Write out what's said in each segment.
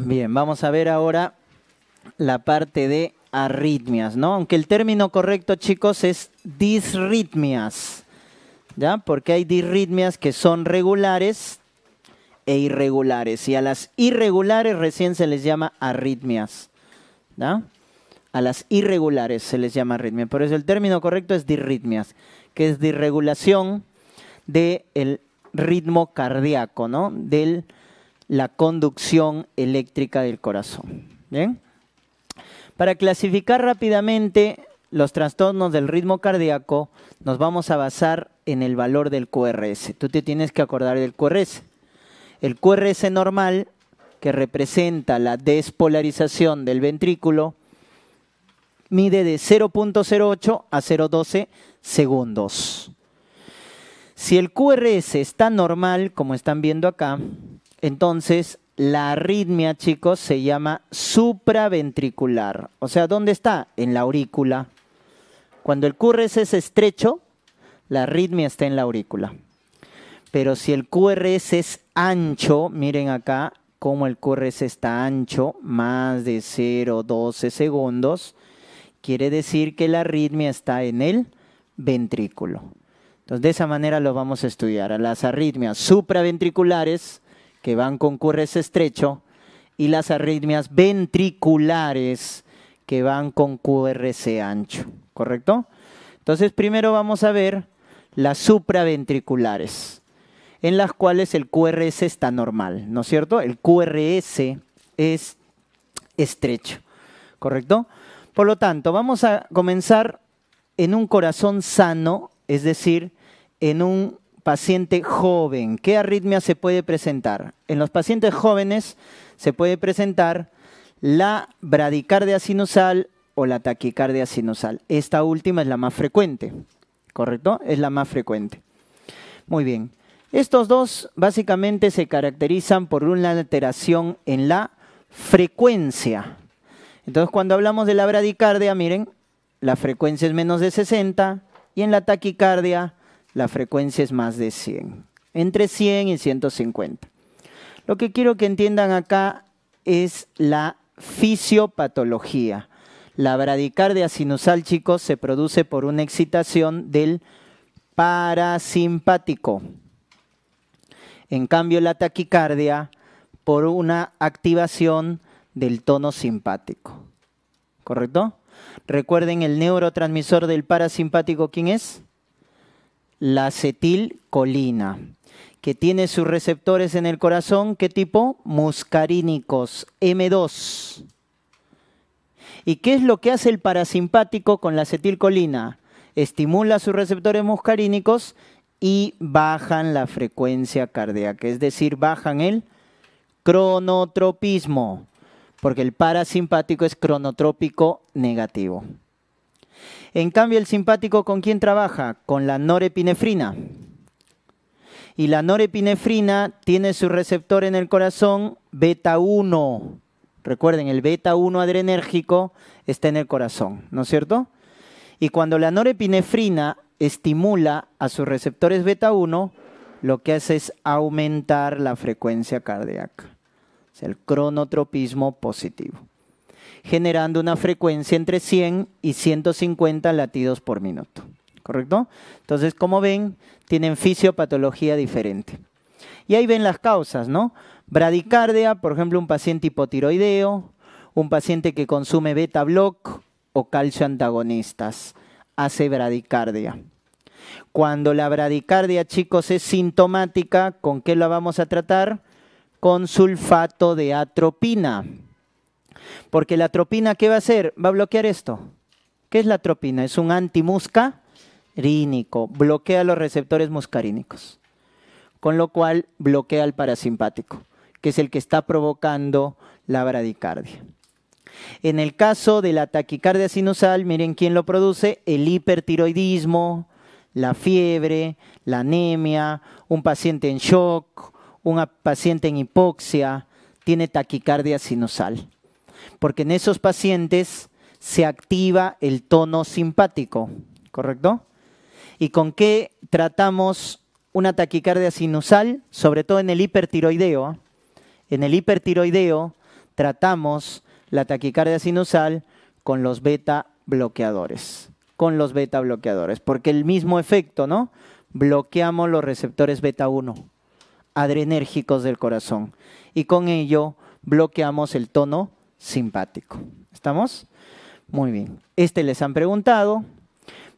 Bien, vamos a ver ahora la parte de arritmias, ¿no? Aunque el término correcto, chicos, es disritmias, ¿ya? Porque hay disritmias que son regulares e irregulares. Y a las irregulares recién se les llama arritmias, ¿ya? A las irregulares se les llama arritmias. Por eso el término correcto es disritmias, que es disregulación del ritmo cardíaco, ¿no? Del la conducción eléctrica del corazón. ¿Bien? Para clasificar rápidamente los trastornos del ritmo cardíaco, nos vamos a basar en el valor del QRS. Tú te tienes que acordar del QRS. El QRS normal, que representa la despolarización del ventrículo, mide de 0.08 a 0.12 segundos. Si el QRS está normal, como están viendo acá, entonces, la arritmia, chicos, se llama supraventricular. O sea, ¿dónde está? En la aurícula. Cuando el QRS es estrecho, la arritmia está en la aurícula. Pero si el QRS es ancho, miren acá cómo el QRS está ancho, más de 0,12 segundos, quiere decir que la arritmia está en el ventrículo. Entonces, de esa manera lo vamos a estudiar. A las arritmias supraventriculares, que van con QRS estrecho y las arritmias ventriculares que van con QRS ancho, ¿correcto? Entonces primero vamos a ver las supraventriculares, en las cuales el QRS está normal, ¿no es cierto? El QRS es estrecho, ¿correcto? Por lo tanto, vamos a comenzar en un corazón sano, es decir, en un paciente joven. ¿Qué arritmia se puede presentar? En los pacientes jóvenes se puede presentar la bradicardia sinusal o la taquicardia sinusal. Esta última es la más frecuente, ¿correcto? Es la más frecuente. Muy bien. Estos dos básicamente se caracterizan por una alteración en la frecuencia. Entonces, cuando hablamos de la bradicardia, miren, la frecuencia es menos de 60 y en la taquicardia la frecuencia es más de 100, entre 100 y 150. Lo que quiero que entiendan acá es la fisiopatología. La bradicardia sinusal, chicos, se produce por una excitación del parasimpático. En cambio, la taquicardia por una activación del tono simpático. ¿Correcto? Recuerden el neurotransmisor del parasimpático, ¿quién es? la acetilcolina, que tiene sus receptores en el corazón, ¿qué tipo? Muscarínicos, M2. ¿Y qué es lo que hace el parasimpático con la acetilcolina? Estimula sus receptores muscarínicos y bajan la frecuencia cardíaca, es decir, bajan el cronotropismo, porque el parasimpático es cronotrópico negativo. En cambio, el simpático con quién trabaja? Con la norepinefrina. Y la norepinefrina tiene su receptor en el corazón beta 1. Recuerden, el beta 1 adrenérgico está en el corazón, ¿no es cierto? Y cuando la norepinefrina estimula a sus receptores beta 1, lo que hace es aumentar la frecuencia cardíaca. Es el cronotropismo positivo generando una frecuencia entre 100 y 150 latidos por minuto. ¿Correcto? Entonces, como ven, tienen fisiopatología diferente. Y ahí ven las causas, ¿no? Bradicardia, por ejemplo, un paciente hipotiroideo, un paciente que consume beta block o calcio antagonistas, hace bradicardia. Cuando la bradicardia, chicos, es sintomática, ¿con qué la vamos a tratar? Con sulfato de atropina. Porque la tropina, ¿qué va a hacer? Va a bloquear esto. ¿Qué es la tropina? Es un antimuscarínico. Bloquea los receptores muscarínicos. Con lo cual bloquea el parasimpático, que es el que está provocando la bradicardia. En el caso de la taquicardia sinusal, miren quién lo produce, el hipertiroidismo, la fiebre, la anemia, un paciente en shock, un paciente en hipoxia, tiene taquicardia sinusal porque en esos pacientes se activa el tono simpático, ¿correcto? ¿Y con qué tratamos una taquicardia sinusal? Sobre todo en el hipertiroideo. En el hipertiroideo tratamos la taquicardia sinusal con los beta bloqueadores, con los beta bloqueadores, porque el mismo efecto, ¿no? Bloqueamos los receptores beta 1, adrenérgicos del corazón, y con ello bloqueamos el tono simpático. ¿Estamos? Muy bien. Este les han preguntado.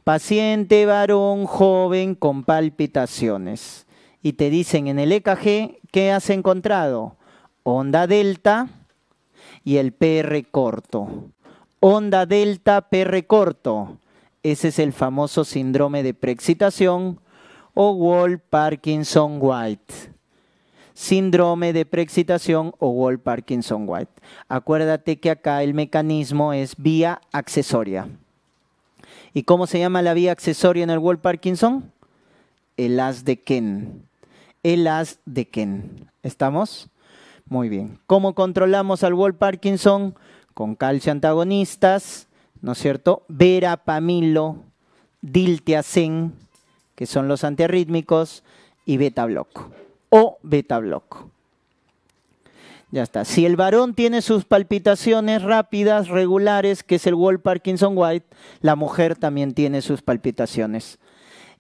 Paciente varón joven con palpitaciones. Y te dicen en el EKG, ¿qué has encontrado? Onda delta y el PR corto. Onda delta, PR corto. Ese es el famoso síndrome de preexcitación o Wall Parkinson White síndrome de preexcitación o Wall Parkinson White. Acuérdate que acá el mecanismo es vía accesoria. ¿Y cómo se llama la vía accesoria en el Wall Parkinson? El as de Ken. El de Ken. ¿Estamos? Muy bien. ¿Cómo controlamos al Wall Parkinson? Con calcio antagonistas, ¿no es cierto? Verapamilo, diltiazem, que son los antiarrítmicos, y beta bloco o beta block. Ya está. Si el varón tiene sus palpitaciones rápidas, regulares, que es el Wall Parkinson White, la mujer también tiene sus palpitaciones.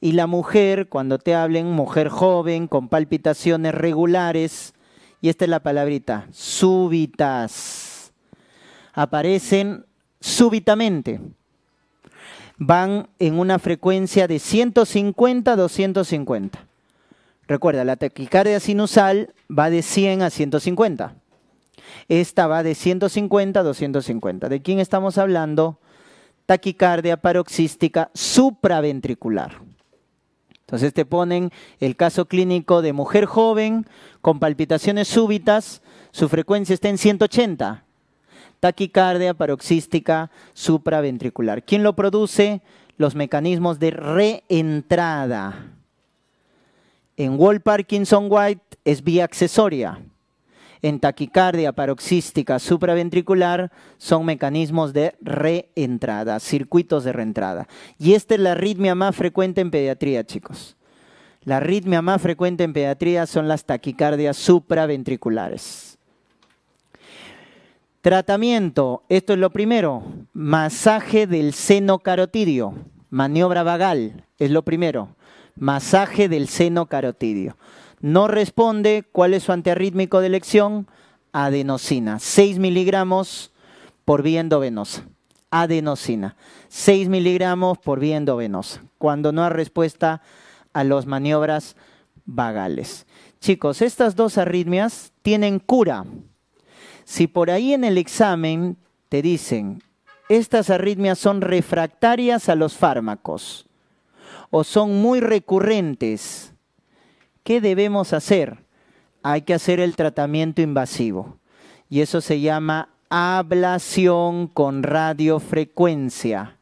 Y la mujer, cuando te hablen, mujer joven, con palpitaciones regulares, y esta es la palabrita, súbitas, aparecen súbitamente. Van en una frecuencia de 150 a 250. Recuerda, la taquicardia sinusal va de 100 a 150. Esta va de 150 a 250. ¿De quién estamos hablando? Taquicardia paroxística supraventricular. Entonces te ponen el caso clínico de mujer joven con palpitaciones súbitas, su frecuencia está en 180. Taquicardia paroxística supraventricular. ¿Quién lo produce? Los mecanismos de reentrada en Wall Parkinson White es vía accesoria. En taquicardia paroxística supraventricular son mecanismos de reentrada, circuitos de reentrada. Y esta es la arritmia más frecuente en pediatría, chicos. La arritmia más frecuente en pediatría son las taquicardias supraventriculares. Tratamiento, esto es lo primero, masaje del seno carotidio, maniobra vagal, es lo primero masaje del seno carotidio. No responde, ¿cuál es su antiarrítmico de elección? Adenosina, 6 miligramos por vía endovenosa. Adenosina, 6 miligramos por vía endovenosa, cuando no hay respuesta a las maniobras vagales. Chicos, estas dos arritmias tienen cura. Si por ahí en el examen te dicen, estas arritmias son refractarias a los fármacos, o son muy recurrentes, ¿qué debemos hacer? Hay que hacer el tratamiento invasivo y eso se llama ablación con radiofrecuencia.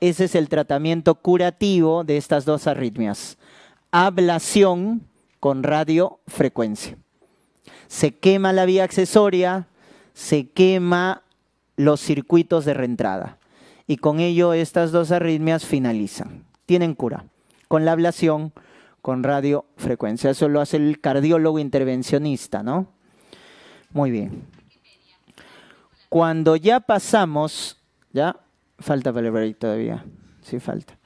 Ese es el tratamiento curativo de estas dos arritmias. Ablación con radiofrecuencia. Se quema la vía accesoria, se quema los circuitos de reentrada. Y con ello estas dos arritmias finalizan tienen cura. Con la ablación, con radiofrecuencia. Eso lo hace el cardiólogo intervencionista, ¿no? Muy bien. Cuando ya pasamos, ya, falta para el todavía, sí falta.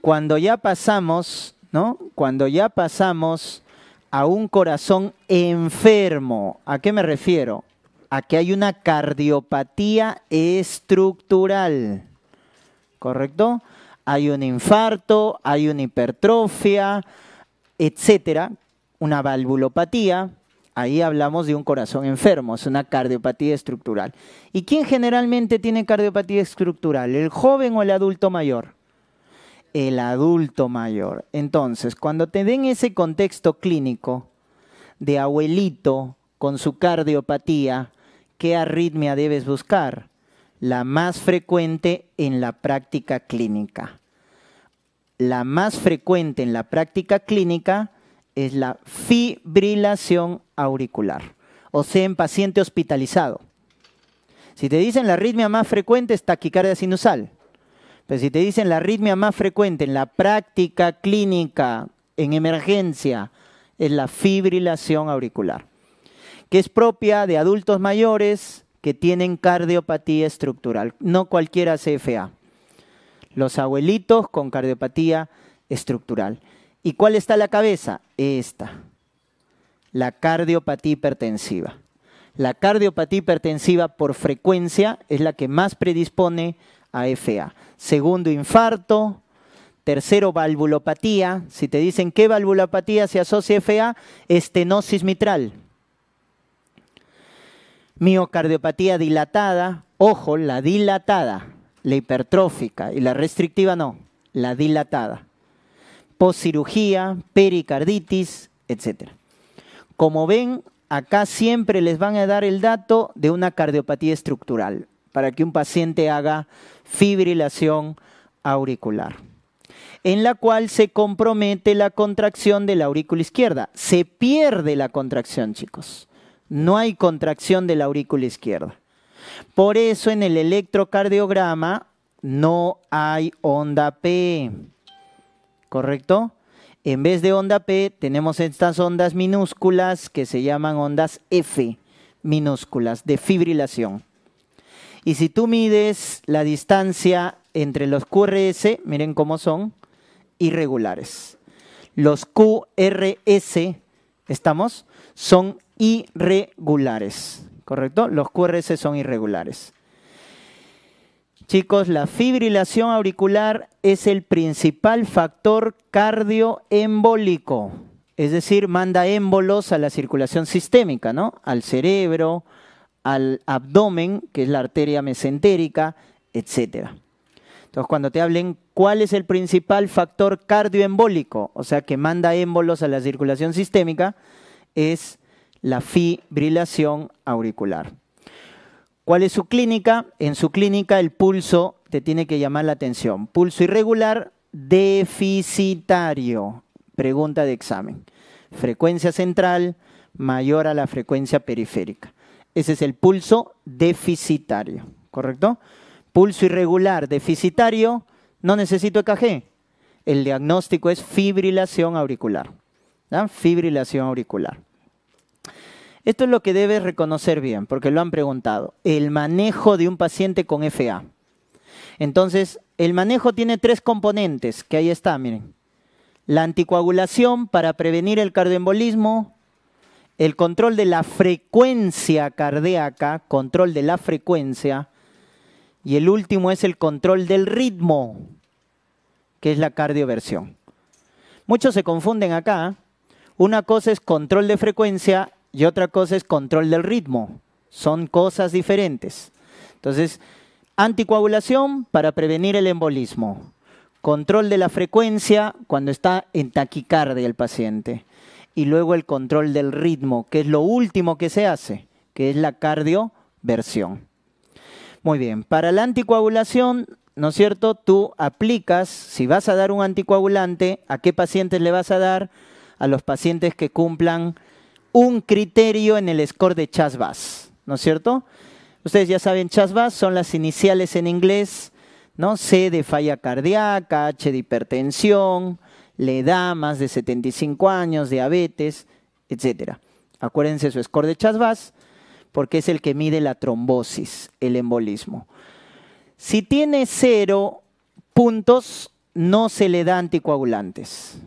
Cuando ya pasamos, ¿no? Cuando ya pasamos a un corazón enfermo, ¿a qué me refiero? A que hay una cardiopatía estructural, ¿correcto? hay un infarto, hay una hipertrofia, etcétera, una valvulopatía, ahí hablamos de un corazón enfermo, es una cardiopatía estructural. ¿Y quién generalmente tiene cardiopatía estructural? ¿El joven o el adulto mayor? El adulto mayor. Entonces, cuando te den ese contexto clínico de abuelito con su cardiopatía, ¿qué arritmia debes buscar? La más frecuente en la práctica clínica. La más frecuente en la práctica clínica es la fibrilación auricular, o sea, en paciente hospitalizado. Si te dicen la arritmia más frecuente es taquicardia sinusal, pero si te dicen la arritmia más frecuente en la práctica clínica en emergencia es la fibrilación auricular, que es propia de adultos mayores que tienen cardiopatía estructural, no cualquiera CFA los abuelitos con cardiopatía estructural. ¿Y cuál está la cabeza? Esta, la cardiopatía hipertensiva. La cardiopatía hipertensiva por frecuencia es la que más predispone a FA. Segundo, infarto. Tercero, valvulopatía. Si te dicen qué valvulopatía se asocia a FA, estenosis mitral. Miocardiopatía dilatada. Ojo, la dilatada la hipertrófica y la restrictiva no, la dilatada. Postcirugía, pericarditis, etc. Como ven, acá siempre les van a dar el dato de una cardiopatía estructural para que un paciente haga fibrilación auricular, en la cual se compromete la contracción de la aurícula izquierda. Se pierde la contracción, chicos. No hay contracción de la aurícula izquierda. Por eso en el electrocardiograma no hay onda P. ¿Correcto? En vez de onda P tenemos estas ondas minúsculas que se llaman ondas F minúsculas de fibrilación. Y si tú mides la distancia entre los QRS, miren cómo son, irregulares. Los QRS, ¿estamos? Son irregulares. ¿correcto? Los QRS son irregulares. Chicos, la fibrilación auricular es el principal factor cardioembólico, es decir, manda émbolos a la circulación sistémica, ¿no? Al cerebro, al abdomen, que es la arteria mesentérica, etc. Entonces, cuando te hablen cuál es el principal factor cardioembólico, o sea, que manda émbolos a la circulación sistémica, es la fibrilación auricular. ¿Cuál es su clínica? En su clínica el pulso te tiene que llamar la atención. Pulso irregular, deficitario. Pregunta de examen. Frecuencia central mayor a la frecuencia periférica. Ese es el pulso deficitario, ¿correcto? Pulso irregular, deficitario, no necesito EKG. El diagnóstico es fibrilación auricular. ¿da? Fibrilación auricular. Esto es lo que debes reconocer bien, porque lo han preguntado. El manejo de un paciente con FA. Entonces, el manejo tiene tres componentes, que ahí está, miren. La anticoagulación para prevenir el cardioembolismo, el control de la frecuencia cardíaca, control de la frecuencia, y el último es el control del ritmo, que es la cardioversión. Muchos se confunden acá. Una cosa es control de frecuencia y otra cosa es control del ritmo. Son cosas diferentes. Entonces, anticoagulación para prevenir el embolismo. Control de la frecuencia cuando está en taquicardia el paciente. Y luego el control del ritmo, que es lo último que se hace, que es la cardioversión. Muy bien, para la anticoagulación, ¿no es cierto? Tú aplicas, si vas a dar un anticoagulante, ¿a qué pacientes le vas a dar? A los pacientes que cumplan un criterio en el score de Chasbas, ¿no es cierto? Ustedes ya saben, Chasbas son las iniciales en inglés, ¿no? C de falla cardíaca, H de hipertensión, le da más de 75 años, diabetes, etc. Acuérdense su score de Chasbas, porque es el que mide la trombosis, el embolismo. Si tiene cero puntos, no se le da anticoagulantes.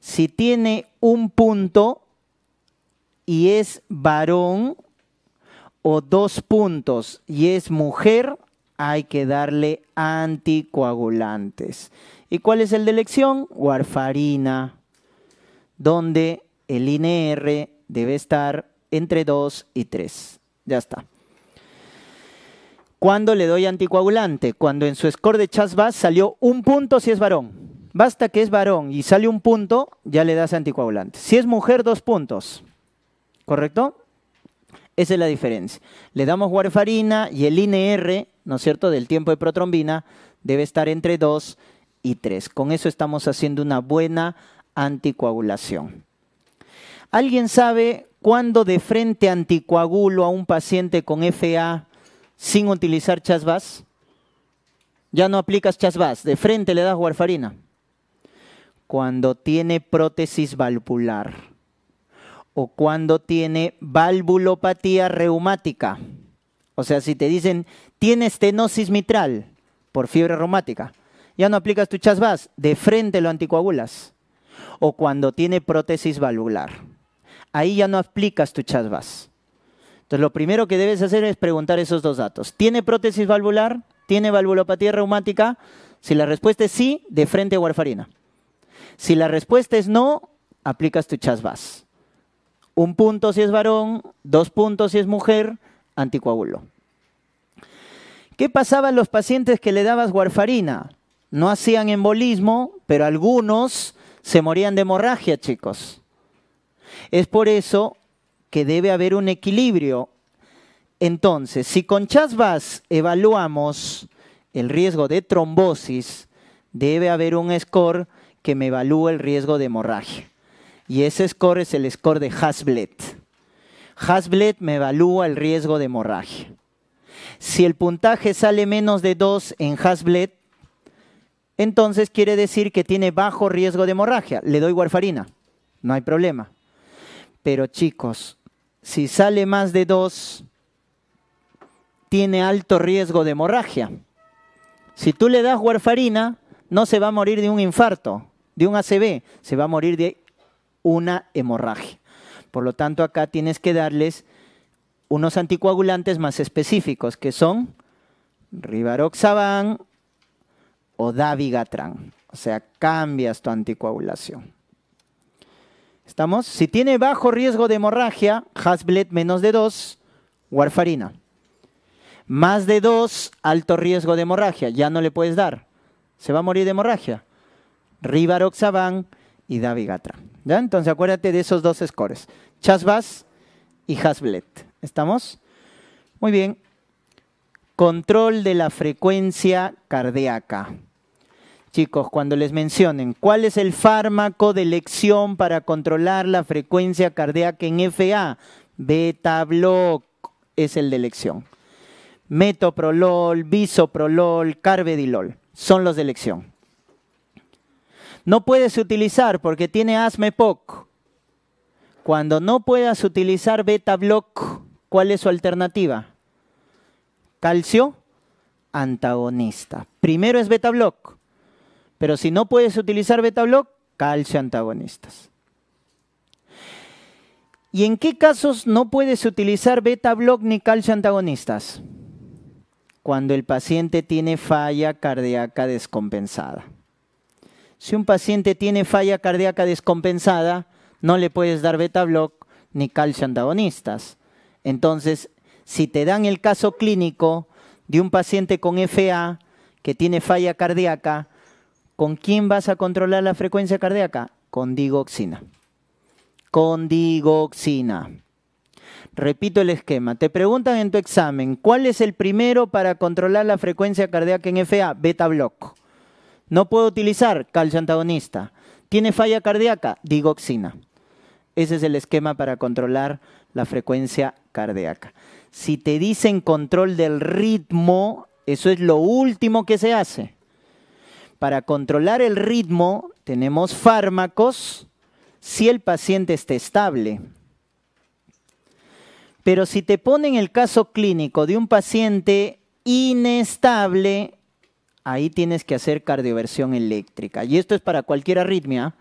Si tiene un punto, y es varón, o dos puntos y es mujer, hay que darle anticoagulantes. ¿Y cuál es el de elección? Warfarina, donde el INR debe estar entre 2 y 3. Ya está. ¿Cuándo le doy anticoagulante? Cuando en su score de Chasbas salió un punto si es varón. Basta que es varón y sale un punto, ya le das anticoagulante. Si es mujer, dos puntos. ¿correcto? Esa es la diferencia. Le damos warfarina y el INR, ¿no es cierto?, del tiempo de protrombina debe estar entre 2 y 3. Con eso estamos haciendo una buena anticoagulación. ¿Alguien sabe cuándo de frente anticoagulo a un paciente con FA sin utilizar chasvas? Ya no aplicas chasbas, de frente le das warfarina. Cuando tiene prótesis valvular o cuando tiene valvulopatía reumática. O sea, si te dicen, tiene estenosis mitral por fiebre reumática, ya no aplicas tu chasvas, de frente lo anticoagulas. O cuando tiene prótesis valvular, ahí ya no aplicas tu chasvas. Entonces, lo primero que debes hacer es preguntar esos dos datos. ¿Tiene prótesis valvular? ¿Tiene valvulopatía reumática? Si la respuesta es sí, de frente warfarina. Si la respuesta es no, aplicas tu chasvas un punto si es varón, dos puntos si es mujer, anticoagulo. ¿Qué pasaba a los pacientes que le dabas warfarina? No hacían embolismo, pero algunos se morían de hemorragia, chicos. Es por eso que debe haber un equilibrio. Entonces, si con Chasvas evaluamos el riesgo de trombosis, debe haber un score que me evalúe el riesgo de hemorragia. Y ese score es el score de Hasblet. Hasblet me evalúa el riesgo de hemorragia. Si el puntaje sale menos de 2 en Hasblet, entonces quiere decir que tiene bajo riesgo de hemorragia. Le doy warfarina, no hay problema. Pero chicos, si sale más de 2, tiene alto riesgo de hemorragia. Si tú le das warfarina, no se va a morir de un infarto, de un ACV, se va a morir de una hemorragia. Por lo tanto, acá tienes que darles unos anticoagulantes más específicos, que son rivaroxaban o davigatran. O sea, cambias tu anticoagulación. ¿Estamos? Si tiene bajo riesgo de hemorragia, Hasblet menos de 2, warfarina. Más de 2, alto riesgo de hemorragia, ya no le puedes dar. Se va a morir de hemorragia. Rivaroxaban y davigatran. Entonces acuérdate de esos dos scores, Chasbas y Hasblet. ¿Estamos? Muy bien. Control de la frecuencia cardíaca. Chicos, cuando les mencionen cuál es el fármaco de elección para controlar la frecuencia cardíaca en FA, beta block es el de elección. Metoprolol, bisoprolol, carvedilol son los de elección. No puedes utilizar porque tiene asma POC. Cuando no puedas utilizar beta block, ¿cuál es su alternativa? Calcio antagonista. Primero es beta block, pero si no puedes utilizar beta block, calcio antagonistas. ¿Y en qué casos no puedes utilizar beta block ni calcio antagonistas? Cuando el paciente tiene falla cardíaca descompensada. Si un paciente tiene falla cardíaca descompensada, no le puedes dar beta block ni calcio antagonistas. Entonces, si te dan el caso clínico de un paciente con FA que tiene falla cardíaca, ¿con quién vas a controlar la frecuencia cardíaca? Con digoxina. Con digoxina. Repito el esquema. Te preguntan en tu examen, ¿cuál es el primero para controlar la frecuencia cardíaca en FA? Beta block. No puedo utilizar calcio antagonista. Tiene falla cardíaca, digoxina. Ese es el esquema para controlar la frecuencia cardíaca. Si te dicen control del ritmo, eso es lo último que se hace. Para controlar el ritmo tenemos fármacos si el paciente está estable. Pero si te ponen el caso clínico de un paciente inestable, Ahí tienes que hacer cardioversión eléctrica. Y esto es para cualquier arritmia.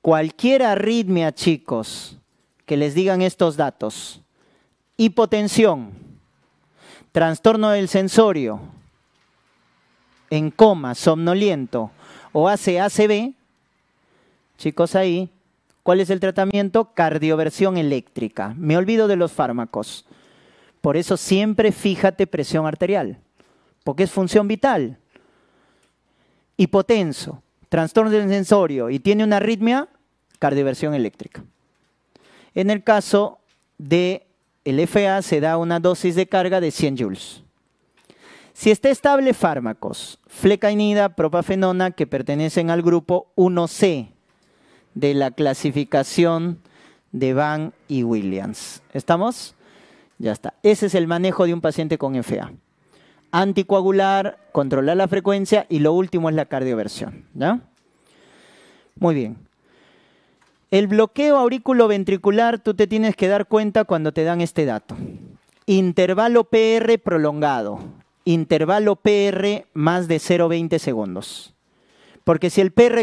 Cualquier arritmia, chicos, que les digan estos datos. Hipotensión, trastorno del sensorio, en coma, somnoliento o ACB, chicos, ahí, ¿cuál es el tratamiento? Cardioversión eléctrica. Me olvido de los fármacos. Por eso siempre fíjate presión arterial, porque es función vital hipotenso, trastorno del sensorio y tiene una arritmia, cardioversión eléctrica. En el caso de el FA se da una dosis de carga de 100 joules. Si está estable, fármacos, flecainida, propafenona, que pertenecen al grupo 1C de la clasificación de Van y Williams. ¿Estamos? Ya está. Ese es el manejo de un paciente con FA anticoagular, controlar la frecuencia y lo último es la cardioversión. Muy bien. El bloqueo ventricular, tú te tienes que dar cuenta cuando te dan este dato. Intervalo PR prolongado. Intervalo PR más de 0,20 segundos. Porque si el, PR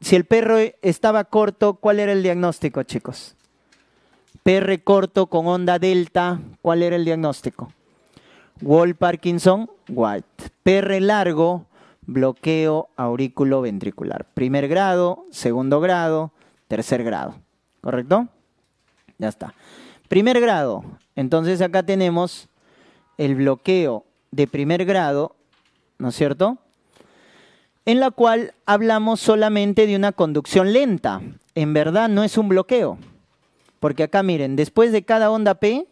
si el perro estaba corto, ¿cuál era el diagnóstico, chicos? PR corto con onda delta, ¿cuál era el diagnóstico? Wall Parkinson, White. PR largo, bloqueo aurículo ventricular. Primer grado, segundo grado, tercer grado. ¿Correcto? Ya está. Primer grado. Entonces acá tenemos el bloqueo de primer grado, ¿no es cierto? En la cual hablamos solamente de una conducción lenta. En verdad no es un bloqueo. Porque acá miren, después de cada onda P,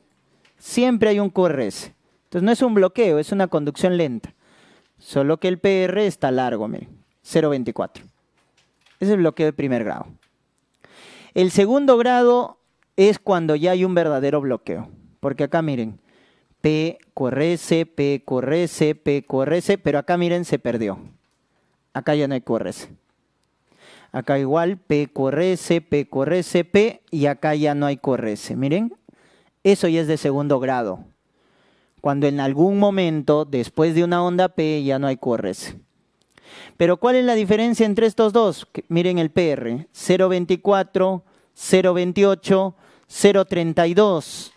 siempre hay un QRS. Entonces no es un bloqueo, es una conducción lenta. Solo que el PR está largo, miren, 0.24. Es el bloqueo de primer grado. El segundo grado es cuando ya hay un verdadero bloqueo. Porque acá miren, P correse, P correse, P correse, pero acá miren, se perdió. Acá ya no hay C. Acá igual, P correse, P correse, P, y acá ya no hay correse. Miren, eso ya es de segundo grado cuando en algún momento, después de una onda P, ya no hay QRS. Pero ¿cuál es la diferencia entre estos dos? Miren el PR, 0.24, 0.28, 0.32.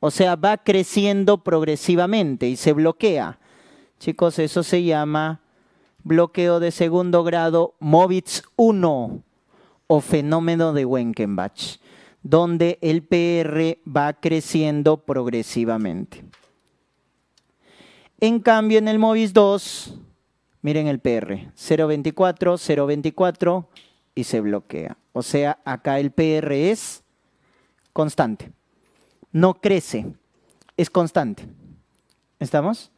O sea, va creciendo progresivamente y se bloquea. Chicos, eso se llama bloqueo de segundo grado Movitz 1 o fenómeno de Wenkenbach, donde el PR va creciendo progresivamente. En cambio, en el Movis 2, miren el PR, 024, 024 y se bloquea. O sea, acá el PR es constante. No crece, es constante. ¿Estamos?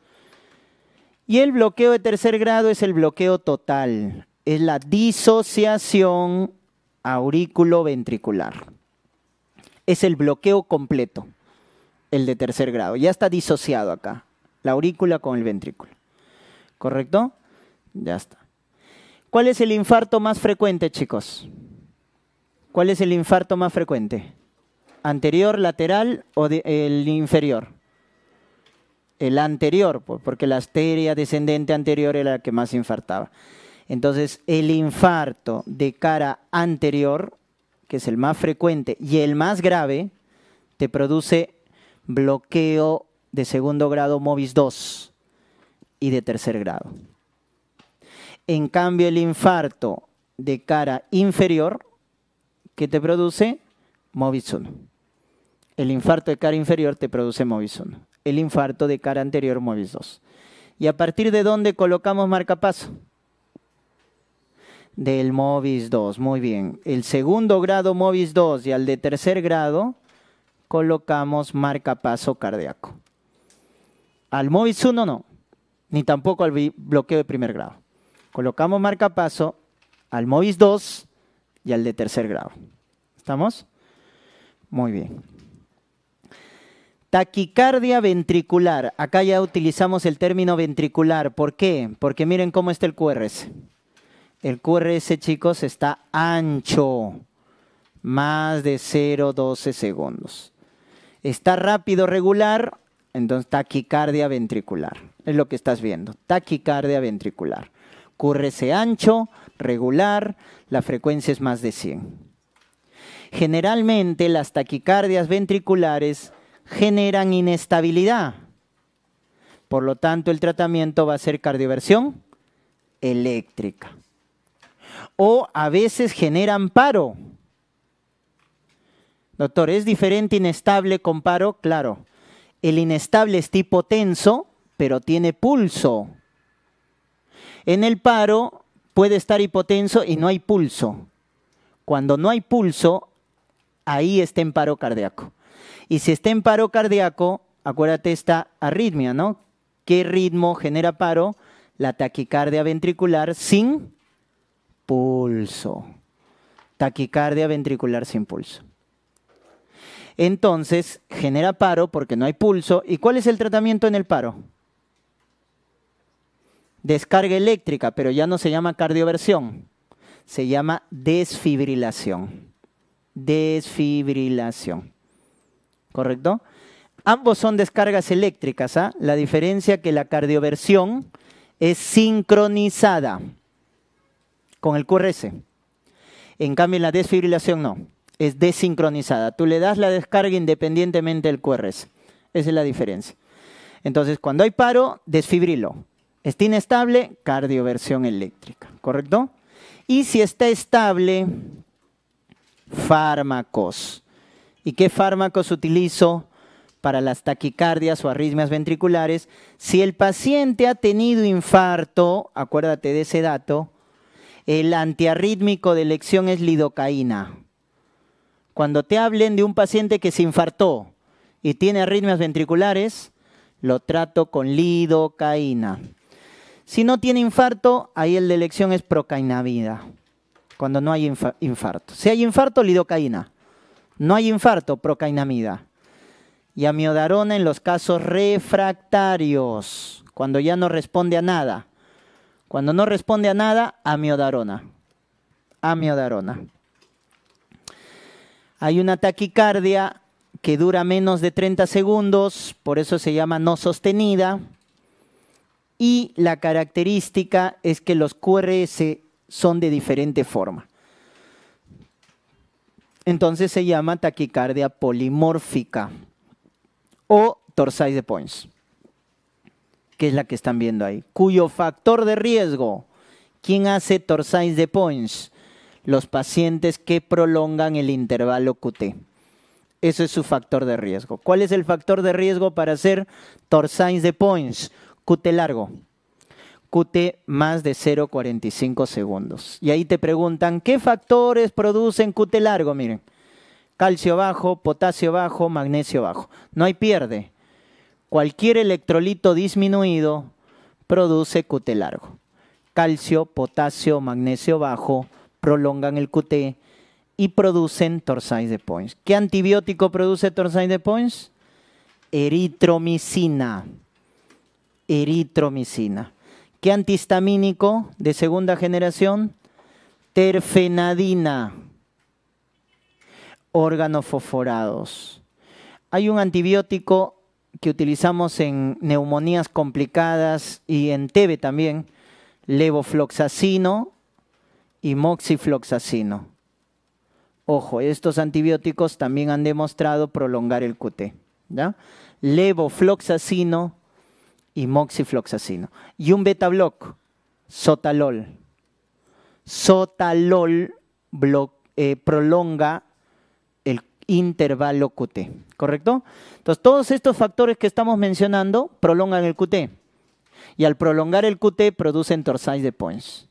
Y el bloqueo de tercer grado es el bloqueo total, es la disociación aurículo-ventricular. Es el bloqueo completo, el de tercer grado. Ya está disociado acá la aurícula con el ventrículo. ¿Correcto? Ya está. ¿Cuál es el infarto más frecuente, chicos? ¿Cuál es el infarto más frecuente? ¿Anterior, lateral o el inferior? El anterior, porque la arteria descendente anterior era la que más infartaba. Entonces, el infarto de cara anterior, que es el más frecuente y el más grave, te produce bloqueo de segundo grado MOVIS 2 y de tercer grado. En cambio, el infarto de cara inferior, que te produce? MOVIS 1. El infarto de cara inferior te produce MOVIS 1. El infarto de cara anterior, MOVIS 2. ¿Y a partir de dónde colocamos marcapaso? Del MOVIS 2, muy bien. El segundo grado MOVIS 2 y al de tercer grado colocamos marcapaso cardíaco. Al MOVIS 1 no, ni tampoco al bloqueo de primer grado. Colocamos marcapaso al MOVIS 2 y al de tercer grado. ¿Estamos? Muy bien. Taquicardia ventricular. Acá ya utilizamos el término ventricular. ¿Por qué? Porque miren cómo está el QRS. El QRS, chicos, está ancho. Más de 0,12 segundos. Está rápido regular entonces, taquicardia ventricular. Es lo que estás viendo. Taquicardia ventricular. Cúrrese ancho, regular, la frecuencia es más de 100. Generalmente las taquicardias ventriculares generan inestabilidad. Por lo tanto, el tratamiento va a ser cardioversión eléctrica. O a veces generan paro. Doctor, ¿es diferente inestable con paro? Claro. El inestable es tipo tenso, pero tiene pulso. En el paro puede estar hipotenso y no hay pulso. Cuando no hay pulso, ahí está en paro cardíaco. Y si está en paro cardíaco, acuérdate esta arritmia, ¿no? ¿Qué ritmo genera paro? La taquicardia ventricular sin pulso. Taquicardia ventricular sin pulso. Entonces genera paro porque no hay pulso. ¿Y cuál es el tratamiento en el paro? Descarga eléctrica, pero ya no se llama cardioversión, se llama desfibrilación. Desfibrilación. ¿Correcto? Ambos son descargas eléctricas. ¿ah? La diferencia que la cardioversión es sincronizada con el QRS. En cambio, en la desfibrilación no es desincronizada. Tú le das la descarga independientemente del QRS. Esa es la diferencia. Entonces, cuando hay paro, desfibrilo. Está inestable, cardioversión eléctrica, ¿correcto? Y si está estable, fármacos. ¿Y qué fármacos utilizo para las taquicardias o arritmias ventriculares? Si el paciente ha tenido infarto, acuérdate de ese dato, el antiarrítmico de elección es lidocaína. Cuando te hablen de un paciente que se infartó y tiene arritmias ventriculares, lo trato con lidocaína. Si no tiene infarto, ahí el de elección es procainamida, cuando no hay infarto. Si hay infarto, lidocaína. No hay infarto, procainamida. Y amiodarona en los casos refractarios, cuando ya no responde a nada. Cuando no responde a nada, amiodarona. Amiodarona. Hay una taquicardia que dura menos de 30 segundos, por eso se llama no sostenida. Y la característica es que los QRS son de diferente forma. Entonces se llama taquicardia polimórfica o torsade de points, que es la que están viendo ahí, cuyo factor de riesgo, ¿quién hace torsades de points? los pacientes que prolongan el intervalo QT. Ese es su factor de riesgo. ¿Cuál es el factor de riesgo para hacer torsines de points? QT largo. QT más de 0,45 segundos. Y ahí te preguntan, ¿qué factores producen QT largo? Miren, calcio bajo, potasio bajo, magnesio bajo. No hay pierde. Cualquier electrolito disminuido produce QT largo. Calcio, potasio, magnesio bajo, prolongan el QT y producen torsades de points. ¿Qué antibiótico produce torsades de points? Eritromicina. Eritromicina. ¿Qué antihistamínico de segunda generación? Terfenadina. Órganos fosforados. Hay un antibiótico que utilizamos en neumonías complicadas y en TB también, levofloxacino y moxifloxacino. Ojo, estos antibióticos también han demostrado prolongar el QT. ¿ya? Levofloxacino y moxifloxacino. Y un beta-block, sotalol. Sotalol eh, prolonga el intervalo QT, ¿correcto? Entonces, todos estos factores que estamos mencionando prolongan el QT. Y al prolongar el QT producen torsades de points.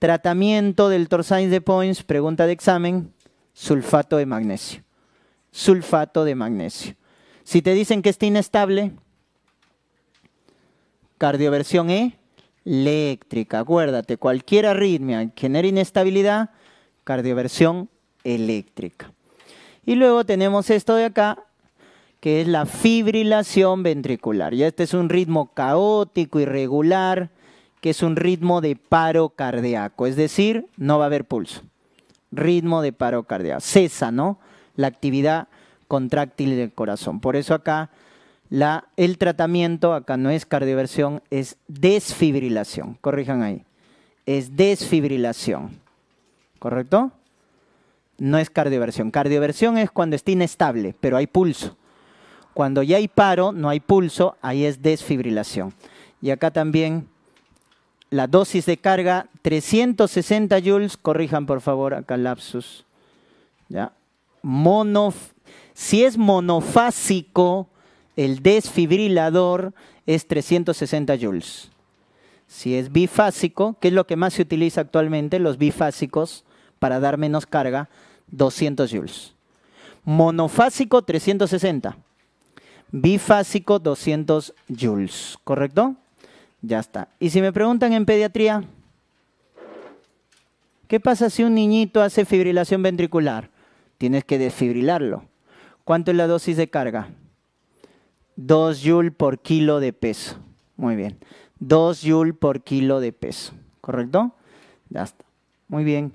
Tratamiento del torsades de Points, pregunta de examen, sulfato de magnesio. Sulfato de magnesio. Si te dicen que está inestable, cardioversión E, eléctrica. Acuérdate, cualquier arritmia que genera inestabilidad, cardioversión eléctrica. Y luego tenemos esto de acá, que es la fibrilación ventricular. Ya este es un ritmo caótico, irregular, que es un ritmo de paro cardíaco, es decir, no va a haber pulso. Ritmo de paro cardíaco. Cesa, ¿no? La actividad contráctil del corazón. Por eso acá el tratamiento, acá no es cardioversión, es desfibrilación. Corrijan ahí. Es desfibrilación. ¿Correcto? No es cardioversión. Cardioversión es cuando está inestable, pero hay pulso. Cuando ya hay paro, no hay pulso, ahí es desfibrilación. Y acá también la dosis de carga 360 joules, corrijan por favor acá lapsus. Mono, si es monofásico, el desfibrilador es 360 joules. Si es bifásico, que es lo que más se utiliza actualmente, los bifásicos, para dar menos carga, 200 joules. Monofásico, 360. Bifásico, 200 joules, ¿correcto? Ya está. Y si me preguntan en pediatría, ¿qué pasa si un niñito hace fibrilación ventricular? Tienes que desfibrilarlo. ¿Cuánto es la dosis de carga? 2 joules por kilo de peso. Muy bien. 2 joules por kilo de peso. ¿Correcto? Ya está. Muy bien.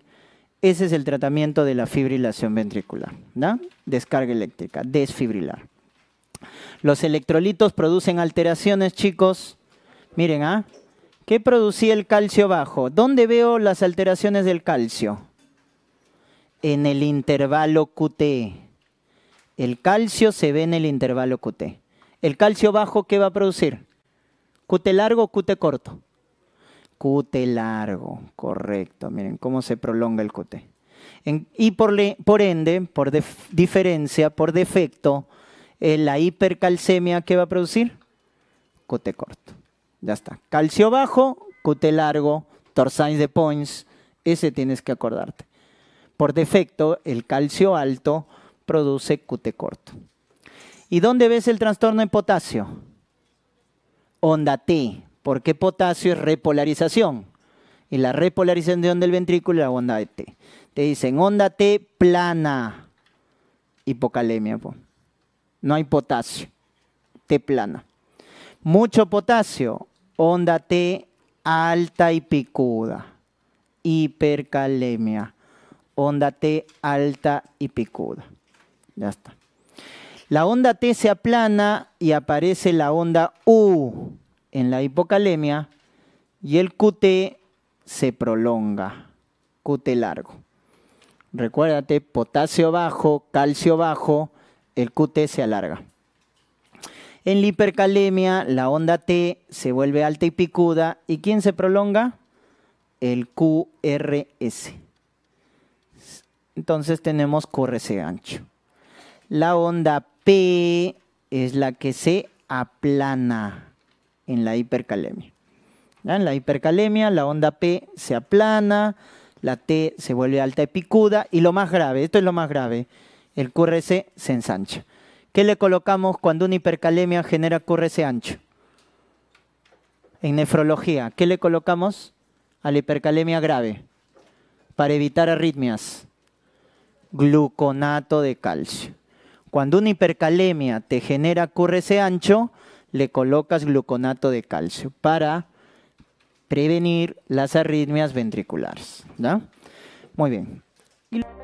Ese es el tratamiento de la fibrilación ventricular. ¿da? Descarga eléctrica, desfibrilar. Los electrolitos producen alteraciones, chicos Miren, ¿ah? ¿Qué producía el calcio bajo? ¿Dónde veo las alteraciones del calcio? En el intervalo QT. El calcio se ve en el intervalo QT. ¿El calcio bajo qué va a producir? ¿QT largo o QT corto? QT largo, correcto. Miren cómo se prolonga el QT. y por, ende, por diferencia, por defecto, eh, la hipercalcemia, ¿qué va a producir? QT corto. Ya está. Calcio bajo, QT largo, torsades de points, ese tienes que acordarte. Por defecto, el calcio alto produce QT corto. ¿Y dónde ves el trastorno en potasio? Onda T, porque potasio es repolarización. Y la repolarización del ventrículo es la onda de T. Te dicen onda T plana. Hipocalemia. No hay potasio. T plana. Mucho potasio, onda T alta y picuda, hipercalemia, onda T alta y picuda. Ya está. La onda T se aplana y aparece la onda U en la hipocalemia y el QT se prolonga, QT largo. Recuérdate, potasio bajo, calcio bajo, el QT se alarga. En la hipercalemia, la onda T se vuelve alta y picuda. ¿Y quién se prolonga? El QRS. Entonces tenemos QRS ancho. La onda P es la que se aplana en la hipercalemia. En la hipercalemia, la onda P se aplana, la T se vuelve alta y picuda. Y lo más grave, esto es lo más grave, el QRS se ensancha. ¿Qué le colocamos cuando una hipercalemia genera QRC ancho? En nefrología, ¿qué le colocamos a la hipercalemia grave? Para evitar arritmias, gluconato de calcio. Cuando una hipercalemia te genera QRC ancho, le colocas gluconato de calcio para prevenir las arritmias ventriculares. Muy bien.